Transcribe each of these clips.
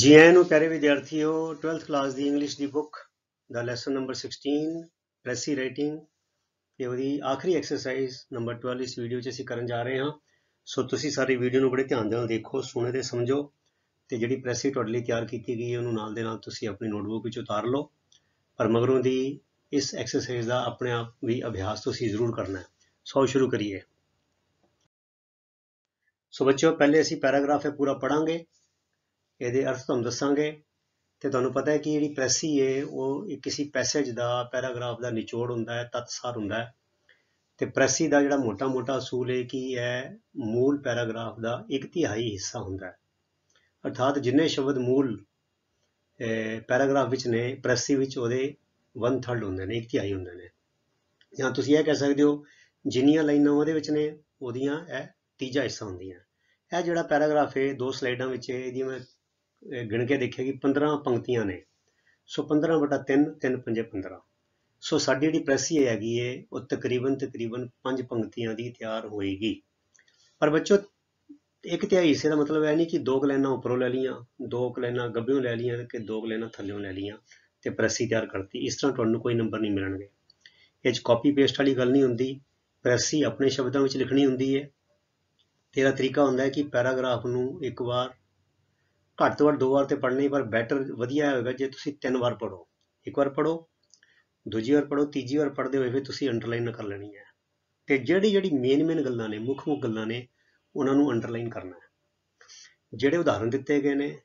ਜੀ ਆਇਆਂ ਨੂੰ ਪਿਆਰੇ ਵਿਦਿਆਰਥੀਓ 12th ਕਲਾਸ ਦੀ ਇੰਗਲਿਸ਼ ਦੀ ਬੁੱਕ ਦਾ ਲੈਸਨ ਨੰਬਰ 16 ਪ੍ਰੈਸੀ ਰਾਈਟਿੰਗ ਤੇ ਉਹਦੀ ਆਖਰੀ ਐਕਸਰਸਾਈਜ਼ ਨੰਬਰ 12 ਇਸ ਵੀਡੀਓ 'ਚ ਅਸੀਂ ਕਰਨ ਜਾ ਰਹੇ ਹਾਂ ਸੋ ਤੁਸੀਂ ਸਾਰੀ ਵੀਡੀਓ ਨੂੰ ਬੜੇ ਧਿਆਨ ਦੇ ਨਾਲ ਦੇਖੋ ਸੁਣੇ ਤੇ ਸਮਝੋ ਤੇ ਜਿਹੜੀ ਪ੍ਰੈਸੀ ਤੁਹਾਡੇ ਲਈ ਤਿਆਰ ਕੀਤੀ ਗਈ ਹੈ ਉਹਨੂੰ ਨਾਲ ਦੇ ਨਾਲ ਤੁਸੀਂ ਆਪਣੀ ਨੋਟਬੁੱਕ ਵਿੱਚ ਉਤਾਰ ਲਓ ਪਰ ਮਗਰੋਂ ਦੀ ਇਸ ਐਕਸਰਸਾਈਜ਼ ਦਾ ਆਪਣੇ ਆਪ ਵੀ ਅਭਿਆਸ ਤੁਸੀਂ ਜ਼ਰੂਰ ਕਰਨਾ ਹੈ ਸੋ ਸ਼ੁਰੂ ਕਰੀਏ ਸੋ ਬੱਚਿਓ ਪਹਿਲੇ ਅਸੀਂ ਪੈਰਾਗ੍ਰਾਫ ਇਹ ਪੂਰਾ ਪੜਾਂਗੇ ਇਹਦੇ ਅਰਥ ਤੁਹਾਨੂੰ ਦੱਸਾਂਗੇ ਤੇ ਤੁਹਾਨੂੰ ਪਤਾ ਹੈ ਕਿ ਜਿਹੜੀ ਪ੍ਰੈਸੀ ਹੈ ਉਹ ਕਿਸੇ ਪੈਸੇਜ ਦਾ ਪੈਰਾਗ੍ਰਾਫ ਦਾ ਨਿਚੋੜ ਹੁੰਦਾ ਹੈ ਤਤਸਾਰ ਹੁੰਦਾ ਹੈ ਤੇ ਪ੍ਰੈਸੀ ਦਾ ਜਿਹੜਾ ਮੋਟਾ-ਮੋਟਾ ਸੂਲ ਹੈ ਕਿ ਹੈ ਮੂਲ ਪੈਰਾਗ੍ਰਾਫ ਦਾ ਇੱਕ ਤਿਹਾਈ ਹਿੱਸਾ ਹੁੰਦਾ ਹੈ ਅਰਥਾਤ ਜਿੰਨੇ ਸ਼ਬਦ ਮੂਲ ਪੈਰਾਗ੍ਰਾਫ ਵਿੱਚ ਨੇ ਪ੍ਰੈਸੀ ਵਿੱਚ ਉਹਦੇ 1/3 ਹੁੰਦੇ ਨੇ ਇੱਕ ਤਿਹਾਈ ਹੁੰਦੇ ਨੇ ਜਾਂ ਤੁਸੀਂ ਇਹ ਕਹਿ ਸਕਦੇ ਹੋ ਜਿੰਨੀਆਂ ਲਾਈਨਾਂ ਉਹਦੇ ਵਿੱਚ ਨੇ ਉਹਦੀਆਂ ਇਹ ਤੀਜਾ ਹਿੱਸਾ ਹੁੰਦੀਆਂ ਇਹ ਜਿਹੜਾ ਪੈਰਾਗ੍ਰਾਫ ਹੈ ਦੋ ਸਲਾਈਡਾਂ ਵਿੱਚ ਇਹਦੀ ਮੈਂ ਗਿਣ ਕੇ ਦੇਖਿਆ ਕਿ 15 ਪੰਕਤੀਆਂ ਨੇ ਸੋ 15 ਬਟਾ 3 3 5 15 ਸੋ ਸਾਡੀ ਜਿਹੜੀ ਪ੍ਰੈਸੀ ਹੈਗੀ ਏ ਉਹ ਤਕਰੀਬਨ ਤਕਰੀਬਨ 5 ਪੰਕਤੀਆਂ ਦੀ ਤਿਆਰ ਹੋਏਗੀ ਪਰ ਬੱਚੋ ਇੱਕ ਤਿਹਾਈ ਹਿੱਸੇ ਦਾ ਮਤਲਬ ਇਹ ਨਹੀਂ ਕਿ ਦੋ ਕਲੈਨਾ ਉੱਪਰੋਂ ਲੈ ਲੀਆਂ ਦੋ ਕਲੈਨਾ ਗੱਭਿਓਂ ਲੈ ਲੀਆਂ ਕਿ ਦੋ ਕਲੈਨਾ ਥੱਲਿਓਂ ਲੈ ਲੀਆਂ ਤੇ ਪ੍ਰੈਸੀ ਤਿਆਰ ਕਰਤੀ ਇਸ ਤਰ੍ਹਾਂ ਤੁਹਾਨੂੰ ਕੋਈ ਨੰਬਰ ਨਹੀਂ ਮਿਲਣਗੇ ਇਹ ਚ ਕਾਪੀ ਪੇਸਟ ਵਾਲੀ ਗੱਲ ਨਹੀਂ ਹੁੰਦੀ ਪ੍ਰੈਸੀ ਆਪਣੇ ਸ਼ਬਦਾਂ ਵਿੱਚ ਲਿਖਣੀ ਹੁੰਦੀ ਹੈ ਤੇਰਾ ਤਰੀਕਾ ਹੁੰਦਾ ਹੈ ਕਿ ਪੈਰਾਗ੍ਰਾਫ ਨੂੰ ਇੱਕ ਵਾਰ ਘੱਟ ਤੋਂ ਘੱਟ ਦੋ ਵਾਰ ਤੇ ਪੜ੍ਹਨੀ ਪਰ ਬੈਟਰ ਵਧੀਆ ਹੋਵੇਗਾ ਜੇ ਤੁਸੀਂ ਤਿੰਨ ਵਾਰ ਪੜ੍ਹੋ ਇੱਕ ਵਾਰ ਪੜ੍ਹੋ ਦੂਜੀ ਵਾਰ ਪੜ੍ਹੋ ਤੀਜੀ ਵਾਰ ਪੜ੍ਹਦੇ ਹੋਏ ਵੀ ਤੁਸੀਂ ਅੰਡਰਲਾਈਨ ਕਰ ਲੈਣੀ ਹੈ ਤੇ ਜਿਹੜੀ ਜਿਹੜੀ ਮੇਨ ਮੇਨ ਗੱਲਾਂ ਨੇ ਮੁੱਖ ਮੁੱਖ ਗੱਲਾਂ ਨੇ ਉਹਨਾਂ ਨੂੰ ਅੰਡਰਲਾਈਨ ਕਰਨਾ ਹੈ ਜਿਹੜੇ ਉਦਾਹਰਣ ਦਿੱਤੇ ਗਏ ਨੇ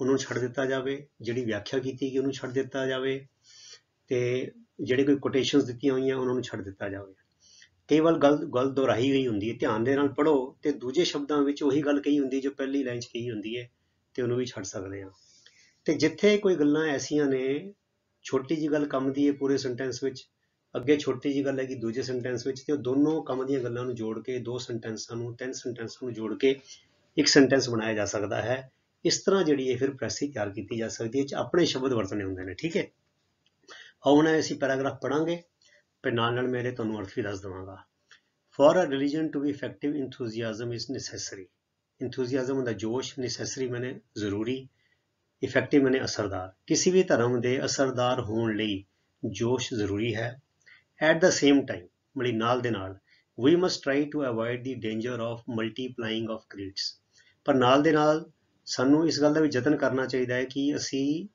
ਉਹਨੂੰ ਛੱਡ ਦਿੱਤਾ ਜਾਵੇ ਜਿਹੜੀ ਵਿਆਖਿਆ ਕੀਤੀ ਗਈ ਉਹਨੂੰ ਛੱਡ ਦਿੱਤਾ ਜਾਵੇ ਤੇ ਜਿਹੜੇ ਕੋਈ ਕੋਟੇਸ਼ਨਸ ਦਿੱਤੀਆਂ ਹੋਈਆਂ ਉਹਨਾਂ ਨੂੰ ਛੱਡ ਦਿੱਤਾ ਜਾਵੇ ਕੇਵਲ ਗੱਲ ਗੱਲ ਦੁਹਰਾਈ ਗਈ ਹੁੰਦੀ ਹੈ ਧਿਆਨ ਦੇ ਨਾਲ ਪੜੋ ਤੇ ਦੂਜੇ ਸ਼ਬਦਾਂ ਵਿੱਚ ਉਹੀ ਗੱਲ ਕਹੀ ਹੁੰਦੀ ਜੋ ਪਹਿਲੀ ਲਾਈਨ 'ਚ ਕਹੀ ਹੁੰਦੀ ਹੈ ਤੇ ਉਹਨੂੰ ਵੀ ਛੱਡ ਸਕਦੇ ਹਾਂ ਤੇ ਜਿੱਥੇ ਕੋਈ ਗੱਲਾਂ ਐਸੀਆਂ ਨੇ ਛੋਟੀ ਜੀ ਗੱਲ ਕੰਮ ਦੀ ਹੈ ਪੂਰੇ ਸੈਂਟੈਂਸ ਵਿੱਚ ਅੱਗੇ ਛੋਟੀ ਜੀ ਗੱਲ ਹੈ ਕਿ ਦੂਜੇ ਸੈਂਟੈਂਸ ਵਿੱਚ ਤੇ ਉਹ ਦੋਨੋਂ ਕੰਮ ਦੀਆਂ ਗੱਲਾਂ ਨੂੰ ਜੋੜ ਕੇ ਦੋ ਸੈਂਟੈਂਸਾਂ ਨੂੰ ਤਿੰਨ ਸੈਂਟੈਂਸਾਂ ਨੂੰ ਜੋੜ ਕੇ ਇੱਕ ਸੈਂਟੈਂਸ ਬਣਾਇਆ ਜਾ ਸਕਦਾ ਹੈ ਇਸ ਤਰ੍ਹਾਂ ਜਿਹੜੀ ਇਹ ਫਿਰ ਪ੍ਰੈਸੀ ਤਿਆਰ ਕੀਤੀ ਜਾ ਸਕਦੀ ਹੈ ਚ ਆਪਣੇ ਸ਼ਬਦ ਵਰਤਨੇ ਹੁੰਦੇ ਨੇ ਠੀਕ ਹੈ ਆਓ ਹੁਣ ਅਸੀਂ ਪੈਰਾਗ੍ਰਾਫ ਪੜਾਂਗੇ ਤੇ ਨਾਲ ਨਾਲ ਮੇਰੇ ਤੁਹਾਨੂੰ ਅਰਥ ਵੀ ਦੱਸ ਦਵਾਂਗਾ for a religion to be effective enthusiasm is necessary enthusiasm ਦਾ ਜੋਸ਼ ਨੈਸੈਸਰੀ ਮੈਨੇ ਜ਼ਰੂਰੀ ਇਫੈਕਟਿਵ ਮੈਨੇ ਅਸਰਦਾਰ ਕਿਸੇ ਵੀ ਧਰਮ ਦੇ ਅਸਰਦਾਰ ਹੋਣ ਲਈ ਜੋਸ਼ ਜ਼ਰੂਰੀ ਹੈ ਐਟ ਦਾ ਸੇਮ ਟਾਈਮ ਮਲੀ ਨਾਲ ਦੇ ਨਾਲ ਵੀ must try to avoid the danger of multiplying of creeds ਪਰ ਨਾਲ ਦੇ ਨਾਲ ਸਾਨੂੰ ਇਸ ਗੱਲ ਦਾ ਵੀ ਯਤਨ ਕਰਨਾ ਚਾਹੀਦਾ ਹੈ ਕਿ ਅਸੀਂ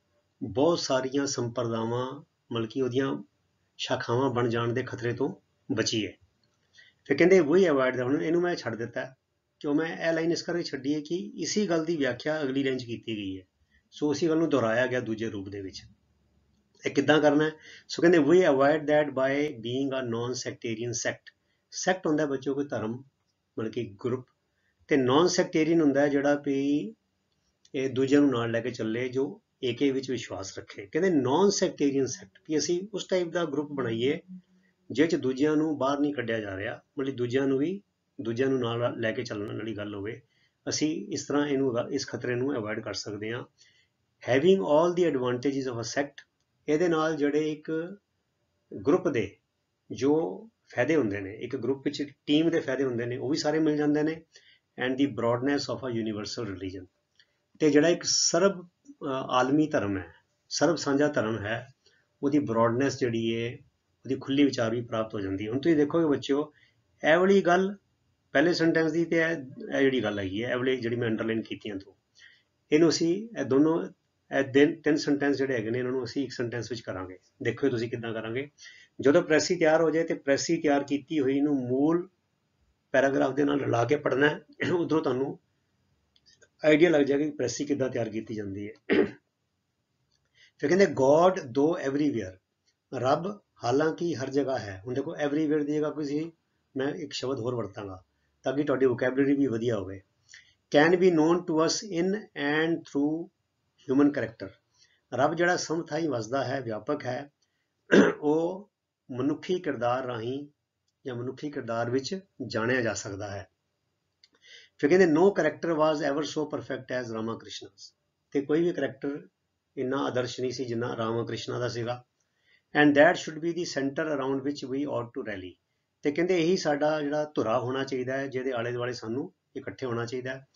ਬਹੁਤ ਸਾਰੀਆਂ ਸੰਪਰਦਾਵਾਂ ਮਲਕੀ ਉਹਦੀਆਂ ਸ਼ਾਖਾਵਾਂ ਬਣ ਜਾਣ ਦੇ ਖਤਰੇ ਤੋਂ ਬਚੀਏ ਫਿਰ ਕਹਿੰਦੇ ਵਹੀ ਅਵਾਇਡ ਦਾ ਹੁਣ ਇਹਨੂੰ ਮੈਂ ਛੱਡ ਦਿੱਤਾ ਕਿਉਂ ਮੈਂ ਇਹ ਲਾਈਨ ਇਸ ਕਰਕੇ ਛੱਡੀ ਹੈ ਕਿ ਇਸੀ ਗੱਲ ਦੀ ਵਿਆਖਿਆ ਅਗਲੀ ਲਾਈਨ 'ਚ ਕੀਤੀ ਗਈ ਹੈ ਸੋ ਉਸੇ ਗੱਲ ਨੂੰ ਦੁਹਰਾਇਆ ਗਿਆ ਦੂਜੇ ਰੂਪ ਦੇ ਵਿੱਚ ਇਹ ਕਿੱਦਾਂ ਕਰਨਾ ਸੋ ਕਹਿੰਦੇ we avoid that by being a non sectarian sect sect ਹੁੰਦਾ ਬੱਚੋ ਕੋਈ ਧਰਮ ਬਲਕਿ ਗਰੁੱਪ ਤੇ ਨਾਨ ਸੈਕਟੇਰੀਅਨ ਹੁੰਦਾ ਜਿਹੜਾ ਵੀ ਇਹ ਦੂਜਿਆਂ ਨੂੰ ਨਾਲ ਲੈ ਕੇ ਚੱਲੇ ਜੋ ਏਕੇ ਵਿੱਚ ਵਿਸ਼ਵਾਸ ਰੱਖੇ ਕਹਿੰਦੇ ਨਾਨ ਸੈਕਟੇਰੀਅਨ ਸੈਕਟ ਕਿ ਅਸੀਂ ਉਸ ਟਾਈਪ ਦਾ ਗਰੁੱਪ ਬਣਾਈਏ ਜਿਹ ਚ ਦੂਜਿਆਂ ਨੂੰ ਬਾਹਰ ਨਹੀਂ ਕੱਢਿਆ ਜਾ ਰਿਹਾ ਮਤਲਬ ਦੂਜਿਆਂ ਨੂੰ ਵੀ ਦੂਜਿਆਂ ਨੂੰ ਨਾਲ ਲੈ ਕੇ ਚੱਲਣ ਵਾਲੀ ਗੱਲ ਹੋਵੇ ਅਸੀਂ ਇਸ ਤਰ੍ਹਾਂ ਇਹਨੂੰ ਇਸ ਖਤਰੇ ਨੂੰ ਅਵੋਇਡ ਕਰ ਸਕਦੇ ਹਾਂ having 올 the advantages of a sect ਇਹਦੇ ਨਾਲ ਜਿਹੜੇ ਇੱਕ ਗਰੁੱਪ ਦੇ ਜੋ ਫਾਇਦੇ ਹੁੰਦੇ ਨੇ ਇੱਕ ਗਰੁੱਪ ਵਿੱਚ ਟੀਮ ਦੇ ਫਾਇਦੇ ਹੁੰਦੇ ਨੇ ਉਹ ਵੀ ਸਾਰੇ ਮਿਲ ਜਾਂਦੇ ਨੇ and the broadness of a universal religion ਤੇ ਜਿਹੜਾ ਇੱਕ ਸਰਬ ਆਲਮੀ ਧਰਮ ਹੈ ਸਰਬ ਸਾਂਝਾ ਧਰਮ ਹੈ ਉਹਦੀ ਬ੍ਰੌਡਨੈਸ ਜਿਹੜੀ ਹੈ ਉਹਦੀ ਖੁੱਲੀ ਵਿਚਾਰ ਵੀ ਪ੍ਰਾਪਤ ਹੋ ਜਾਂਦੀ ਹੈ ਹੁਣ ਤੁਸੀਂ ਦੇਖੋਗੇ ਬੱਚਿਓ ਐਵਲੀ ਗੱਲ ਪਹਿਲੇ ਸੈਂਟੈਂਸ ਦੀ ਤੇ ਇਹ ਜਿਹੜੀ ਗੱਲ ਆਈ ਹੈ ਐਵਲੇ ਜਿਹੜੀ ਮੈਂ ਅੰਡਰਲਾਈਨ ਕੀਤੀਆਂ ਤੋਂ ਇਹਨੂੰ ਅਸੀਂ ਇਹ ਦੋਨੋਂ ਇਹ ਦਿਨ ਤਿੰਨ ਸੈਂਟੈਂਸ ਜਿਹੜੇ ਹੈਗੇ ਨੇ ਇਹਨਾਂ ਨੂੰ ਅਸੀਂ ਇੱਕ ਸੈਂਟੈਂਸ ਵਿੱਚ ਕਰਾਂਗੇ ਦੇਖੋ ਤੁਸੀਂ ਕਿੱਦਾਂ ਕਰਾਂਗੇ ਜਦੋਂ ਪ੍ਰੈਸੀ ਤਿਆਰ ਹੋ ਜਾਏ ਤੇ ਪ੍ਰੈਸੀ ਤਿਆਰ ਕੀਤੀ ਹੋਈ ਨੂੰ ਮੂਲ ਪੈਰਾਗ੍ਰਾਫ ਦੇ ਨਾਲ ਲਾ ਕੇ ਪੜਨਾ ਹੈ ਉਧਰੋਂ ਤੁਹਾਨੂੰ ਆਈਡੀਆ ਲੱਗ ਜਾਏਗਾ ਕਿ ਪ੍ਰੈਸੀ ਕਿੱਦਾਂ ਤਿਆਰ ਕੀਤੀ ਜਾਂਦੀ ਹੈ ਫਿਰ ਕਹਿੰਦੇ ਗੋਡ ਦੋ ਐਵਰੀਵੇਅਰ ਰੱਬ ਹਾਲਾਂਕਿ ਹਰ ਜਗ੍ਹਾ ਹੈ ਹੁਣ ਦੇਖੋ ਐਵਰੀਵੇਅਰ ਦੀ ਜਗ੍ਹਾ ਕੋਈ ਮੈਂ ਇੱਕ ਸ਼ਬਦ ਹੋਰ ਵਰਤਾਂਗਾ ਤਾਂ ਕਿ ਤੁਹਾਡੀ ਵੋਕੈਬਲਰੀ ਵੀ ਵਧੀਆ ਹੋਵੇ can be known to us in and through human character ਰੱਬ ਜਿਹੜਾ ਸਮਥਾਈ ਵਸਦਾ ਹੈ ਵਿਆਪਕ ਹੈ ਉਹ ਮਨੁੱਖੀ ਕਿਰਦਾਰ ਰਾਹੀਂ ਜਾਂ ਮਨੁੱਖੀ ਕਿਰਦਾਰ ਵਿੱਚ ਜਾਣਿਆ ਜਾ ਸਕਦਾ ਹੈ ਫਿਰ ਕਹਿੰਦੇ no character was ever so perfect as Krishna's ਤੇ ਕੋਈ ਵੀ ਕੈਰੈਕਟਰ ਇੰਨਾ ਆਦਰਸ਼ ਨਹੀਂ ਸੀ ਜਿੰਨਾ ਰਾਮਾ ਕ੍ਰਿਸ਼ਨਾ ਦਾ ਸੀਗਾ and that should be the centre around ਵਿੱਚ ਵੀ ਆਟ ਟੂ ਰੈਲੀ ਤੇ ਕਹਿੰਦੇ ਇਹੀ ਸਾਡਾ ਜਿਹੜਾ ਧੁਰਾ ਹੋਣਾ ਚਾਹੀਦਾ ਹੈ ਜਿਹਦੇ ਆਲੇ ਦੁਆਲੇ ਸਾਨੂੰ ਇਕੱਠੇ ਹੋਣਾ ਚਾਹੀਦਾ ਹੈ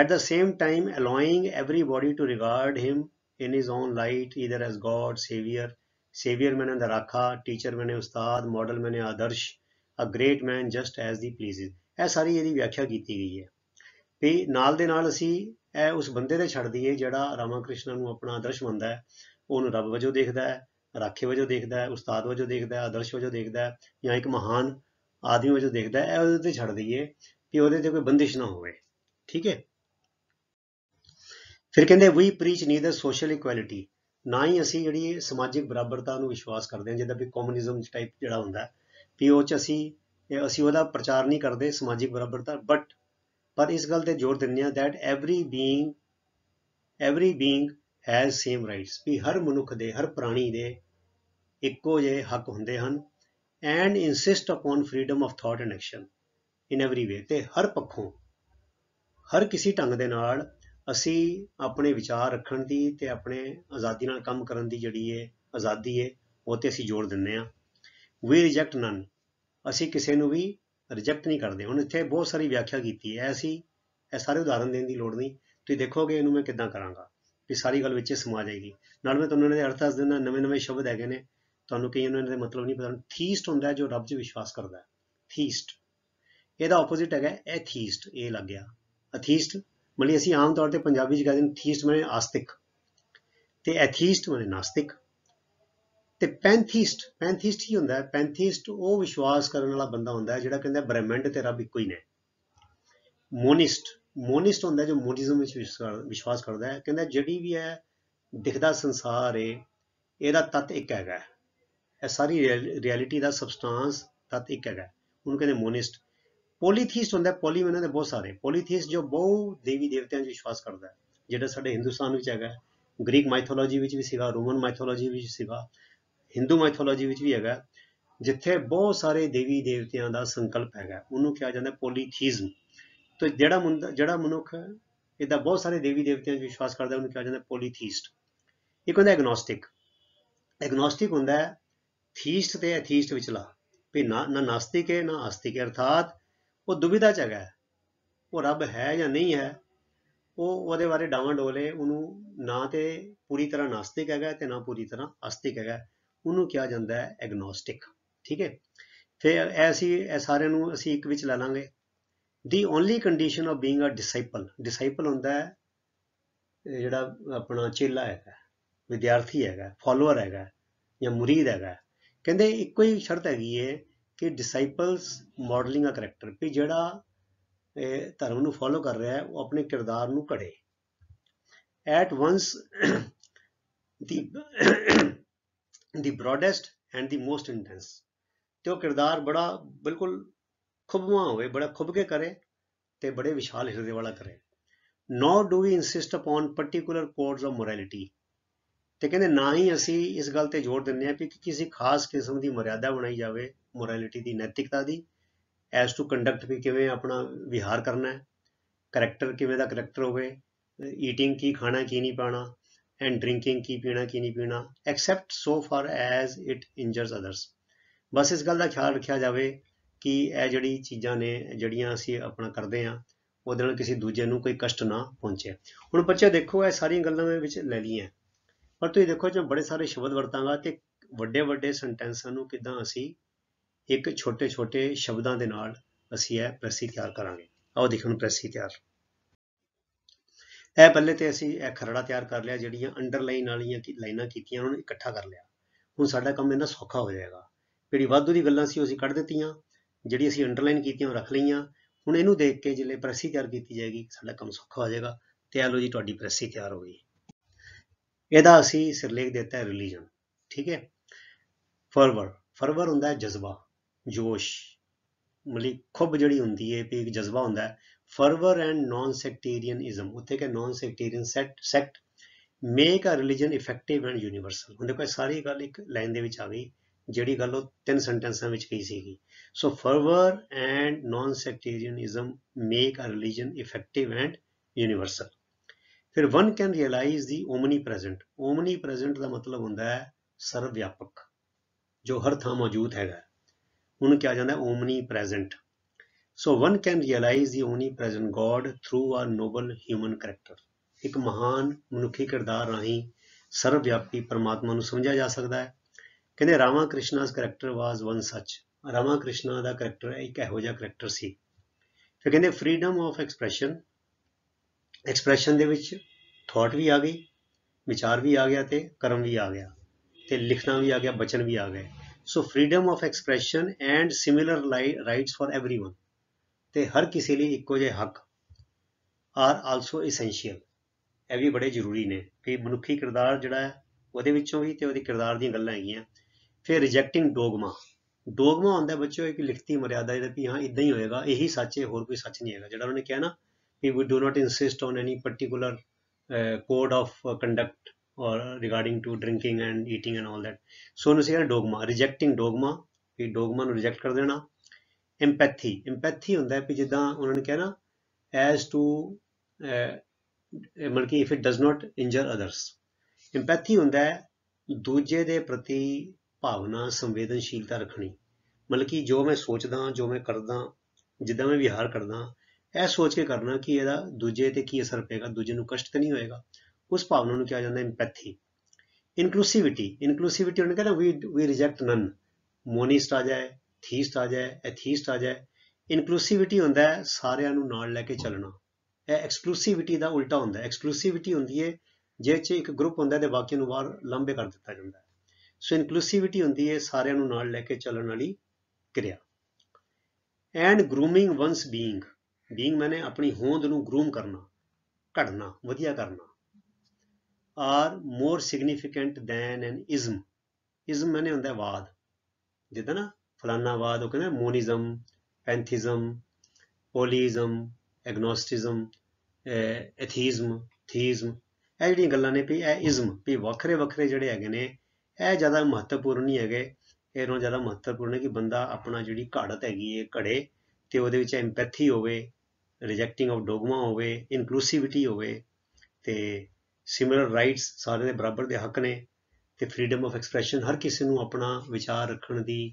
at the same time allowing everybody to regard him in his own light either as God saviour saviour ਮੈਨੇ ਦਾ ਰਾਖਾ ਟੀਚਰ ਮੈਨੇ ਉਸਤਾਦ ਮਾਡਲ ਮੈਨੇ ਆਦਰਸ਼ a great man just as the pleases ਇਹ ਸਾਰੀ ਇਹਦੀ ਵਿਆਖਿਆ ਕੀਤੀ ਗਈ ਹੈ ਵੀ ਨਾਲ ਦੇ ਨਾਲ ਅਸੀਂ ਇਹ ਉਸ ਬੰਦੇ ਤੇ ਛੱਡ ਦਈਏ ਜਿਹੜਾ ਰਾਮਾਕ੍ਰਿਸ਼ਨ ਨੂੰ ਆਪਣਾ ਆਦਰਸ਼ ਮੰਨਦਾ ਹੈ ਉਹਨੂੰ ਰੱਬ ਵਜੋਂ ਦੇਖਦਾ ਹੈ ਰਾਖੇ ਵਜੋਂ ਦੇਖਦਾ ਹੈ ਉਸਤਾਦ ਵਜੋਂ ਦੇਖਦਾ ਹੈ ਆਦਰਸ਼ ਵਜੋਂ ਦੇਖਦਾ ਹੈ ਜਾਂ ਇੱਕ ਮਹਾਨ ਆਦਮੀ ਵਜੋਂ ਦੇਖਦਾ ਹੈ ਇਹ ਉਹਦੇ ਤੇ ਛੱਡ ਦਈਏ ਕਿ ਉਹਦੇ ਤੇ ਕੋਈ ਬੰਦਿਸ਼ ਨਾ ਹੋਵੇ ਠੀਕ ਹੈ ਫਿਰ ਕਹਿੰਦੇ we preach neither social equality ਨਾ ਹੀ ਅਸੀਂ ਜਿਹੜੀ ਸਮਾਜਿਕ ਬਰਾਬਰਤਾ ਨੂੰ ਵਿਸ਼ਵਾਸ ਕਰਦੇ ਹਾਂ ਜਿੱਦਾਂ ਵੀ ਕਮਿਊਨਿਜ਼ਮ ਟਾਈਪ ਜਿਹੜਾ ਹੁੰਦਾ ਵੀ ਉਹ ਚ ਅਸੀਂ ਅਸੀਂ ਉਹਦਾ ਪ੍ਰਚਾਰ ਨਹੀਂ ਕਰਦੇ ਸਮਾਜਿਕ ਬਰਾਬਰਤਾ ਬਟ ਪਰ ਇਸ ਗੱਲ ਤੇ ਜ਼ੋਰ ਦਿੰਦੇ ਆ that every being every being has same rights ਵੀ ਹਰ ਮਨੁੱਖ ਦੇ ਹਰ ਪ੍ਰਾਣੀ ਦੇ ਇੱਕੋ ਜਿਹੇ ਹੱਕ ਹੁੰਦੇ ਹਨ and insist upon freedom of thought and action in every way ਤੇ ਹਰ ਪੱਖੋਂ ਹਰ ਕਿਸੇ ਢੰਗ ਦੇ ਨਾਲ ਅਸੀਂ ਆਪਣੇ ਵਿਚਾਰ ਰੱਖਣ ਦੀ ਤੇ ਆਪਣੇ ਆਜ਼ਾਦੀ ਨਾਲ ਕੰਮ ਕਰਨ ਦੀ ਜਿਹੜੀ ਹੈ ਆਜ਼ਾਦੀ ਹੈ ਉਹ ਤੇ ਅਸੀਂ ਜੋੜ ਦਿੰਨੇ ਆ ਵੀ ਰਿਜੈਕਟ ਨਨ ਅਸੀਂ ਕਿਸੇ ਨੂੰ ਵੀ ਰਿਜੈਕਟ ਨਹੀਂ ਕਰਦੇ ਹੁਣ ਇੱਥੇ ਬਹੁਤ ਸਾਰੀ ਵਿਆਖਿਆ ਕੀਤੀ ਹੈ ਐਸੀ ਇਹ ਸਾਰੇ ਉਦਾਹਰਨ ਦੇਣ ਦੀ ਲੋੜ ਨਹੀਂ ਤੁਸੀਂ ਦੇਖੋਗੇ ਇਹਨੂੰ ਮੈਂ ਕਿੱਦਾਂ ਕਰਾਂਗਾ ਕਿ ਸਾਰੀ ਗੱਲ ਵਿੱਚ ਸਮਾ ਜਾਏਗੀ ਨਾਲ ਮੈਂ ਤੁਹਾਨੂੰ ਇਹਦੇ ਅਰਥ ਦੱਸ ਦਿੰਦਾ ਨਵੇਂ ਨਵੇਂ ਸ਼ਬਦ ਹੈਗੇ ਨੇ ਤੁਹਾਨੂੰ ਕਈ ਉਹਨਾਂ ਦੇ ਮਤਲਬ ਨਹੀਂ ਪਤਾ ਥੀਸਟ ਹੁੰਦਾ ਜੋ ਰੱਬ 'ਚ ਵਿਸ਼ਵਾਸ ਕਰਦਾ ਹੈ ਥੀਸਟ ਇਹਦਾ ਆਪੋਜ਼ਿਟ ਹੈਗਾ ਐਥੀਸਟ ਇਹ ਲੱਗ ਗਿਆ ਅਥੀਸਟ ਮਤਲਬ ਅਸੀਂ ਆਮ ਤੌਰ ਤੇ ਪੰਜਾਬੀ 'ਚ ਕਹਿੰਦੇ ਨੇ ਥੀਸਟ ਮਨੇ ਆਸਤਿਕ ਤੇ ਐਥੀਸਟ ਮਨੇ ਨਾਸਤਿਕ ਤੇ ਪੈਂਥੀਸਟ ਪੈਂਥੀਸਟ ਹੀ ਹੁੰਦਾ ਹੈ ਪੈਂਥੀਸਟ ਉਹ ਵਿਸ਼ਵਾਸ ਕਰਨ ਵਾਲਾ ਬੰਦਾ ਹੁੰਦਾ ਹੈ ਜਿਹੜਾ ਕਹਿੰਦਾ ਬ੍ਰਹਮੰਡ ਤੇ ਰੱਬ ਇੱਕੋ ਹੀ ਨੇ ਮੋਨਿਸਟ ਮੋਨਿਸਟ ਹੁੰਦਾ ਜੋ ਮੋਨਿਜ਼ਮ ਵਿੱਚ ਵਿਸ਼ਵਾਸ ਕਰਦਾ ਹੈ ਕਹਿੰਦਾ ਜਿਹੜੀ ਵੀ ਹੈ ਦਿਖਦਾ ਸੰਸਾਰ ਏ ਇਹਦਾ ਤਤ ਇੱਕ ਹੈਗਾ ਇਹ ਸਾਰੀ ਰਿਐਲਿਟੀ ਦਾ ਸਬਸਟੈਂਸ ਤਤ ਇੱਕ ਹੈਗਾ ਉਹਨੂੰ ਕਹਿੰਦੇ ਮੋਨਿਸਟ ਪੋਲੀਥੀਸਟ ਹੁੰਦਾ ਪੋਲੀ ਮੈਨਾਂ ਦੇ ਬਹੁਤ ਸਾਰੇ ਪੋਲੀਥੀਸਟ ਜੋ ਬਹੁ ਦੇਵੀ ਦੇਵਤਿਆਂ 'ਚ ਵਿਸ਼ਵਾਸ ਕਰਦਾ ਹੈ ਜਿਹੜਾ ਸਾਡੇ ਹਿੰਦੁਸਤਾਨ ਵਿੱਚ ਹੈਗਾ ਗ੍ਰੀਕ ਮਾਈਥੋਲੋਜੀ ਵਿੱਚ ਵੀ ਸੀਗਾ ਰੋਮਨ ਮਾਈਥੋਲੋਜੀ ਵਿੱਚ ਸੀਗਾ ਹਿੰਦੂ ਮਾਈਥੋਲੋਜੀ ਵਿੱਚ ਵੀ ਹੈਗਾ ਜਿੱਥੇ ਬਹੁਤ ਸਾਰੇ ਦੇਵੀ ਦੇਵਤਿਆਂ ਦਾ ਸੰਕਲਪ ਹੈਗਾ ਉਹਨੂੰ ਕਿਹਾ ਜਾਂਦਾ ਪੋਲੀਥੀਜ਼ਮ ਤੇ ਜਿਹੜਾ ਜਿਹੜਾ ਮਨੁੱਖ ਇਹਦਾ ਬਹੁਤ ਸਾਰੇ ਦੇਵੀ ਦੇਵਤਿਆਂ 'ਚ ਵਿਸ਼ਵਾਸ ਕਰਦਾ ਉਹਨੂੰ ਕਿਹਾ ਜਾਂਦਾ ਪੋਲੀਥੀਸਟ ਇੱਕ ਹੁੰਦਾ ਐਗਨੋਸਟਿਕ ਐਗਨੋਸਟਿਕ ਹੁੰਦਾ ਹੈ ਥੀਸਟ ਤੇ ਐਥੀਸਟ ਵਿਚਲਾ ਵੀ ਨਾ ਨਾ ਨਾਸਤਿਕ ਹੈ ਨਾ ਆਸਤਿਕ ਅਰਥਾਤ ਉਹ ਦੁਬਿਧਾ ਚ ਹੈਗਾ ਉਹ ਰੱਬ ਹੈ ਜਾਂ ਨਹੀਂ ਹੈ ਉਹ ਉਹਦੇ ਬਾਰੇ ਡਾਵਾਂ ਡੋਲੇ ਉਹਨੂੰ ਨਾ ਤੇ ਪੂਰੀ ਤਰ੍ਹਾਂ ਨਾਸਤਿਕ ਹੈਗਾ ਤੇ ਨਾ ਪੂਰੀ ਤਰ੍ਹਾਂ ਆਸਤਿਕ ਹੈਗਾ ਉਹਨੂੰ ਕਿਹਾ ਜਾਂਦਾ ਹੈ ਐਗਨੋਸਟਿਕ ਠੀਕ ਹੈ ਫਿਰ ਐਸੀ ਇਹ ਸਾਰਿਆਂ ਨੂੰ ਅਸੀਂ ਇੱਕ ਵਿੱਚ ਲੈ ਲਾਂਗੇ the only condition of being a disciple disciple ਹੁੰਦਾ ਹੈ ਜਿਹੜਾ ਆਪਣਾ ਚੇਲਾ ਹੈਗਾ ਵਿਦਿਆਰਥੀ ਹੈਗਾ ਫਾਲੋਅਰ ਹੈਗਾ ਜਾਂ ਮੁਰੀਦ ਹੈਗਾ ਕਹਿੰਦੇ ਇੱਕੋ ਹੀ ਸ਼ਰਤ ਹੈਗੀ ਹੈ ਕਿ ਡਿਸਾਈਪਲਸ ਮਾਡਲਿੰਗ ਆ ਕਰੈਕਟਰ ਵੀ ਜਿਹੜਾ ਧਰਮ ਨੂੰ ਫੋਲੋ ਕਰ ਰਿਹਾ ਹੈ ਉਹ ਆਪਣੇ ਕਿਰਦਾਰ ਨੂੰ ਘੜੇ at once the the broadest and the most intense ਤੇ ਉਹ ਕਿਰਦਾਰ ਬੜਾ ਬਿਲਕੁਲ ਖੁਬਵਾ ਹੋਵੇ ਬੜਾ ਖੁਬ ਕੇ ਕਰੇ ਤੇ ਬੜੇ ਵਿਸ਼ਾਲ ਹਿਰਦੇ ਵਾਲਾ ਕਰੇ nor do we insist upon particular codes of morality ਤੇ ਕਹਿੰਦੇ ਨਾ ਹੀ ਅਸੀਂ ਇਸ ਗੱਲ ਤੇ ਜ਼ੋਰ ਦਿੰਦੇ ਆ ਕਿ ਕਿਸੇ ਖਾਸ ਕਿਸਮ ਦੀ ਮਰਿਆਦਾ ਬਣਾਈ ਜਾਵੇ ਮੋਰੈਲਿਟੀ ਦੀ ਨੈਤਿਕਤਾ ਦੀ ਐਸ ਟੂ ਕੰਡਕਟ ਵੀ ਕਿਵੇਂ ਆਪਣਾ ਵਿਹਾਰ ਕਰਨਾ ਹੈ ਕੈਰੈਕਟਰ ਕਿਵੇਂ ਦਾ ਕੈਰੈਕਟਰ ਹੋਵੇ ਈਟਿੰਗ ਕੀ ਖਾਣਾ ਕੀ ਨਹੀਂ ਪਾਣਾ ਐਂਡ ਡਰਿੰਕਿੰਗ ਕੀ ਪੀਣਾ ਕੀ ਨਹੀਂ ਪੀਣਾ except so far as it injures others ਬਸ ਇਸ ਗੱਲ ਦਾ ਖਿਆਲ ਰੱਖਿਆ ਜਾਵੇ ਕਿ ਇਹ ਜਿਹੜੀ ਚੀਜ਼ਾਂ ਨੇ ਜਿਹੜੀਆਂ ਅਸੀਂ ਆਪਣਾ ਕਰਦੇ ਆ ਉਹਦੇ ਨਾਲ ਕਿਸੇ ਦੂਜੇ ਨੂੰ ਕੋਈ ਕਸ਼ਟ ਨਾ ਪਹੁੰਚੇ ਹੁਣ ਬੱਚੇ ਦੇਖੋ ਇਹ ਸਾਰੀਆਂ ਗੱਲਾਂ ਦੇ ਵਿੱਚ ਲੈ ਲਈਆਂ ਪਰ ਤੁਸੀਂ ਦੇਖੋ ਜੇ ਬੜੇ ਸਾਰੇ ਸ਼ਬਦ ਵਰਤਾਂਗਾ ਤੇ ਵੱਡੇ ਵੱਡੇ ਸੈਂਟੈਂਸਾਂ ਨੂੰ ਕਿਦਾਂ ਅਸੀਂ ਇੱਕ ਛੋਟੇ ਛੋਟੇ ਸ਼ਬਦਾਂ ਦੇ ਨਾਲ ਅਸੀਂ ਇਹ ਪ੍ਰੈਸੀ ਤਿਆਰ ਕਰਾਂਗੇ ਆਓ ਦੇਖਣ ਪ੍ਰੈਸੀ ਤਿਆਰ ਇਹ ਪਹਿਲੇ ਤੇ ਅਸੀਂ ਇਹ ਖਰੜਾ ਤਿਆਰ ਕਰ ਲਿਆ ਜਿਹੜੀਆਂ ਅੰਡਰਲਾਈਨ ਵਾਲੀਆਂ ਲਾਈਨਾਂ ਕੀਤੀਆਂ ਉਹਨਾਂ ਨੂੰ ਇਕੱਠਾ ਕਰ ਲਿਆ ਹੁਣ ਸਾਡਾ ਕੰਮ ਇਹਨਾਂ ਸੌਖਾ ਹੋ ਜਾਏਗਾ ਜਿਹੜੀ ਵਾਧੂ ਦੀ ਗੱਲਾਂ ਸੀ ਉਹ ਅਸੀਂ ਕੱਢ ਦਿੱਤੀਆਂ ਜਿਹੜੀ ਅਸੀਂ ਅੰਡਰਲਾਈਨ ਕੀਤੀਆਂ ਉਹ ਰੱਖ ਲਈਆਂ ਹੁਣ ਇਹਨੂੰ ਦੇਖ ਕੇ ਜਿਲੇ ਪ੍ਰੈਸੀ ਤਿਆਰ ਕੀਤੀ ਜਾਏਗੀ ਸਾਡਾ ਕੰਮ ਸੌਖਾ ਹੋ ਜਾਏਗਾ ਤੇ ਆ ਲੋ ਜੀ ਤੁਹਾਡੀ ਪ੍ਰੈਸੀ ਤਿਆਰ ਹੋ ਗਈ ਇਹਦਾ ਅਸੀਂ ਸਿਰਲੇਖ ਦਿੱਤਾ ਹੈ ਰਿਲੀਜਨ ਠੀਕ ਹੈ ਫਰਵਰ ਫਰਵਰ ਹੁੰਦਾ ਹੈ ਜਜ਼ਬਾ ਜੋਸ਼ ਮਲੀ ਖੁਬ ਜਿਹੜੀ ਹੁੰਦੀ ਹੈ ਵੀ ਇੱਕ ਜਜ਼ਬਾ ਹੁੰਦਾ ਹੈ ਫਰਵਰ ਐਂਡ ਨਾਨ ਸੈਕਟੇਰੀਅਨਿਜ਼ਮ ਉੱਥੇ ਕਿ non sectarian sect sect make a religion effective and universal ਹੁਣ ਦੇਖੋ ਸਾਰੀ ਗੱਲ ਇੱਕ ਲਾਈਨ ਦੇ ਵਿੱਚ ਆ ਗਈ ਜਿਹੜੀ ਗੱਲ ਉਹ ਤਿੰਨ ਸੈਂਟੈਂਸਾਂ ਵਿੱਚ ਕਹੀ ਸੀਗੀ so fervour and non sectarianism make a religion effective and universal ਫਿਰ one can realise the omnipresent omnipresent ਦਾ ਮਤਲਬ ਹੁੰਦਾ ਹੈ ਸਰਵ ਵਿਆਪਕ ਜੋ ਹਰ ਥਾਂ ਮੌਜੂਦ ਹੈਗਾ ਉਹਨੂੰ ਕਿਹਾ ਜਾਂਦਾ omnipresent so one can realise the omnipresent God through a noble human character ਇੱਕ ਮਹਾਨ ਮਨੁੱਖੀ ਕਿਰਦਾਰ ਰਾਹੀਂ ਸਰਵ ਵਿਆਪੀ ਪਰਮਾਤਮਾ ਨੂੰ ਸਮਝਿਆ ਜਾ ਸਕਦਾ ਹੈ ਕਹਿੰਦੇ Ramakrishna's character was one such Ramakrishna the character ਇੱਕ ਇਹੋ ਜਿਹਾ ਕੈਰੈਕਟਰ ਸੀ ਫਿਰ ਕਹਿੰਦੇ ਫਰੀडम ਆਫ ਐਕਸਪ੍ਰੈਸ਼ਨ ਐਕਸਪ੍ਰੈਸ਼ਨ ਦੇ ਵਿੱਚ ਥਾਟ ਵੀ ਆ ਗਈ ਵਿਚਾਰ ਵੀ ਆ ਗਿਆ ਤੇ ਕਰਮ ਵੀ ਆ ਗਿਆ ਤੇ ਲਿਖਣਾ ਵੀ ਆ ਗਿਆ ਬਚਨ ਵੀ ਆ ਗਏ so freedom of expression and similar rights for everyone ਤੇ ਹਰ ਕਿਸੇ ਲਈ ਇੱਕੋ ਜਿਹੇ ਹੱਕ ਆਰ ਆਲਸੋ ਐਸੈਂਸ਼ੀਅਲ ਇਹ ਵੀ ਬੜੇ ਜ਼ਰੂਰੀ ਨੇ ਕਿ ਮਨੁੱਖੀ ਕਿਰਦਾਰ ਜਿਹੜਾ ਹੈ ਉਹਦੇ ਵਿੱਚੋਂ ਵੀ ਤੇ ਉਹਦੇ ਕਿਰਦਾਰ ਦੀਆਂ ਗੱਲਾਂ ਹੈਗੀਆਂ ਫਿਰ ਰਿਜੈਕਟਿੰਗ ਡੋਗਮਾ ਡੋਗਮਾ ਹੁੰਦਾ ਬੱਚਿਓ ਇੱਕ ਲਿਖਤੀ ਮਰਿਆਦਾ ਜਿਹੜਾ ਵੀ ਹਾਂ ਇਦਾਂ ਹੀ ਹੋਏਗਾ ਇਹੀ ਸੱਚ ਹੈ ਹੋਰ ਕੋਈ ਸੱਚ ਨਹੀਂ ਹੈਗਾ ਜਿਹੜਾ ਉਹਨੇ ਕਿਹਾ ਨਾ we would do not insist on any particular uh, code of uh, conduct or regarding to drinking and eating and all that so no ਸੀਗਾ dogma rejecting dogma ki dogma nu reject kar dena empathy empathy hunda hai ki jidda ohna ne keha na as to matlab ki if it does not injure others empathy hunda hai ਦੂਜੇ ਦੇ ਪ੍ਰਤੀ ਭਾਵਨਾ ਸੰਵੇਦਨਸ਼ੀਲਤਾ ਰੱਖਣੀ ਮਤਲਬ ਕਿ ਜੋ ਮੈਂ ਸੋਚਦਾ ਜੋ ਮੈਂ ਕਰਦਾ ਜਿੱਦਾਂ ਮੈਂ ਵਿਹਾਰ ਕਰਦਾ ਇਹ ਸੋਚ ਕੇ ਕਰਨਾ ਕਿ ਇਹਦਾ ਦੂਜੇ ਤੇ ਕੀ ਅਸਰ ਪਏਗਾ ਦੂਜੇ ਨੂੰ ਕਸ਼ਟ ਤਾਂ ਨਹੀਂ ਹੋਏਗਾ ਉਸ ਭਾਵਨਾ ਨੂੰ ਕਿਹਾ ਜਾਂਦਾ ਇੰਪੈਥੀ ਇਨਕਲੂਸਿਵਿਟੀ ਇਨਕਲੂਸਿਵਿਟੀ ਉਹਨੇ ਕਹਿੰਦਾ ਵੀ ਵੀ ਰਿਜੈਕਟ ਨਨ ਮੋਨਿਸਟ ਆ ਜਾਏ ਥੀਸਟ ਆ ਜਾਏ ਐਥੀਸਟ ਆ ਜਾਏ ਇਨਕਲੂਸਿਵਿਟੀ ਹੁੰਦਾ ਸਾਰਿਆਂ ਨੂੰ ਨਾਲ ਲੈ ਕੇ ਚੱਲਣਾ ਇਹ ਐਕਸਕਲੂਸਿਵਿਟੀ ਦਾ ਉਲਟਾ ਹੁੰਦਾ ਹੈ ਐਕਸਕਲੂਸਿਵਿਟੀ ਹੁੰਦੀ ਹੈ ਜੇ ਚ ਇੱਕ ਗਰੁੱਪ ਹੁੰਦਾ ਤੇ ਬਾਕੀ ਨੂੰ ਬਾਹਰ ਲੰਬੇ ਕਰ ਦਿੱਤਾ ਜਾਂਦਾ ਹੈ ਸੋ ਇਨਕਲੂਸਿਵਿਟੀ ਹੁੰਦੀ ਹੈ ਸਾਰਿਆਂ ਨੂੰ ਨਾਲ ਲੈ ਕੇ ਚੱਲਣ ਵਾਲੀ ਕਿਰਿਆ and grooming one's being being ਮੈਨੇ ਆਪਣੀ ਹੋਂਦ ਨੂੰ ਗਰੂਮ ਕਰਨਾ ਘੜਨਾ ਵਧੀਆ ਕਰਨਾ are more significant than an ism ism ਮੈਨੇ ਹੁੰਦਾ ਵਾਦ ਜਿੱਦਾਂ ਨਾ ਫਲਾਨਾ ਵਾਦ ਉਹ ਕਹਿੰਦਾ ਮੋਨਿਜ਼ਮ ਪੈਂਥੀਜ਼ਮ ਪੋਲੀਜ਼ਮ ਐਗਨੋਸਟਿਜ਼ਮ ਐਥੀਜ਼ਮ ਥੀਜ਼ਮ ਇਹ ਜਿਹੜੀਆਂ ਗੱਲਾਂ ਨੇ ਵੀ ਇਹ ਇਜ਼ਮ ਵੀ ਵੱਖਰੇ ਵੱਖਰੇ ਜਿਹੜੇ ਹੈਗੇ ਨੇ ਇਹ ਜ਼ਿਆਦਾ ਮਹੱਤਵਪੂਰਨ ਨਹੀਂ ਹੈਗੇ ਇਹਨੋਂ ਜ਼ਿਆਦਾ ਮਹੱਤਵਪੂਰਨ ਹੈ ਕਿ ਬੰਦਾ ਆਪਣਾ ਜਿਹੜੀ ਘੜਤ ਹੈਗੀ ਹੈ ਘੜੇ ਤੇ ਉਹਦੇ ਵਿੱਚ ਐਮਪੈਥੀ ਹੋਵੇ ਰਿਜੈਕਟਿੰਗ ਆਫ ਡੋਗਮਾ ਹੋਵੇ ਇਨਕਲੂਸਿਵਿਟੀ ਹੋਵੇ ਤੇ ਸਿਮਿਲਰ ਰਾਈਟਸ ਸਾਰਿਆਂ ਦੇ ਬਰਾਬਰ ਦੇ ਹੱਕ ਨੇ ਤੇ ਫਰੀडम ਆਫ ਐਕਸਪ੍ਰੈਸ਼ਨ ਹਰ ਕਿਸੇ ਨੂੰ ਆਪਣਾ ਵਿਚਾਰ ਰੱਖਣ ਦੀ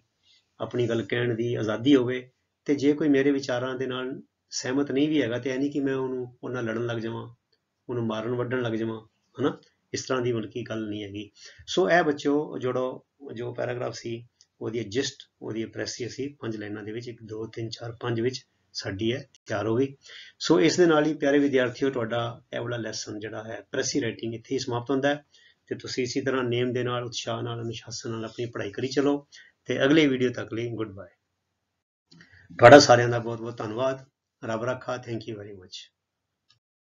ਆਪਣੀ ਗੱਲ ਕਹਿਣ ਦੀ ਆਜ਼ਾਦੀ ਹੋਵੇ ਤੇ ਜੇ ਕੋਈ ਮੇਰੇ ਵਿਚਾਰਾਂ ਦੇ ਨਾਲ ਸਹਿਮਤ ਨਹੀਂ ਵੀ ਹੈਗਾ ਤੇ ਐ ਨਹੀਂ ਕਿ ਮੈਂ ਉਹਨੂੰ ਉਹਨਾਂ ਲੜਨ ਲੱਗ ਜਾਵਾਂ ਉਹਨੂੰ ਮਾਰਨ ਵੱਢਣ ਲੱਗ ਜਾਵਾਂ ਹਨਾ ਇਸ ਤਰ੍ਹਾਂ ਦੀ ਮਲਕੀ ਗੱਲ ਨਹੀਂ ਹੈਗੀ ਸੋ ਇਹ ਬੱਚਿਓ ਜੋੜੋ ਜੋ ਪੈਰਾਗ੍ਰਾਫ ਸੀ ਉਹਦੀ ਜਿਸਟ ਉਹਦੀ ਪ੍ਰੈਸੀ ਸੀ ਪੰਜ ਲਾਈਨਾਂ ਦੇ ਵਿੱਚ 1 2 3 4 5 ਵਿੱਚ ਸਾਡੀ ਹੈ ਤਿਆਰ ਹੋ ਗਈ ਸੋ ਇਸ ਦੇ ਨਾਲ ਹੀ ਪਿਆਰੇ ਵਿਦਿਆਰਥੀਓ ਤੁਹਾਡਾ ਇਹ ਵਾਲਾ ਲੈਸਨ ਜਿਹੜਾ ਹੈ ਪ੍ਰੈਸੀ ਰਾਈਟਿੰਗ ਇੱਥੇ ਹੀ ਸਮਾਪਤ ਹੁੰਦਾ ਹੈ ਤੇ ਤੁਸੀਂ ਇਸੇ ਤਰ੍ਹਾਂ ਨੇਮ ਦੇ ਨਾਲ ਉਤਸ਼ਾਹ ਨਾਲ ਅਨੁਸ਼ਾਸਨ ਨਾਲ ਆਪਣੀ ਪੜ੍ਹਾਈ ਕਰੀ ਚਲੋ ਤੇ ਅਗਲੇ ਵੀਡੀਓ ਤੱਕ ਲਈ ਗੁੱਡ ਬਾਏ ਤੁਹਾਡਾ ਸਾਰਿਆਂ ਦਾ ਬਹੁਤ ਬਹੁਤ ਧੰਨਵਾਦ ਰੱਬ ਰੱਖਾ ਥੈਂਕ ਯੂ ਵੈਰੀ ਮਚ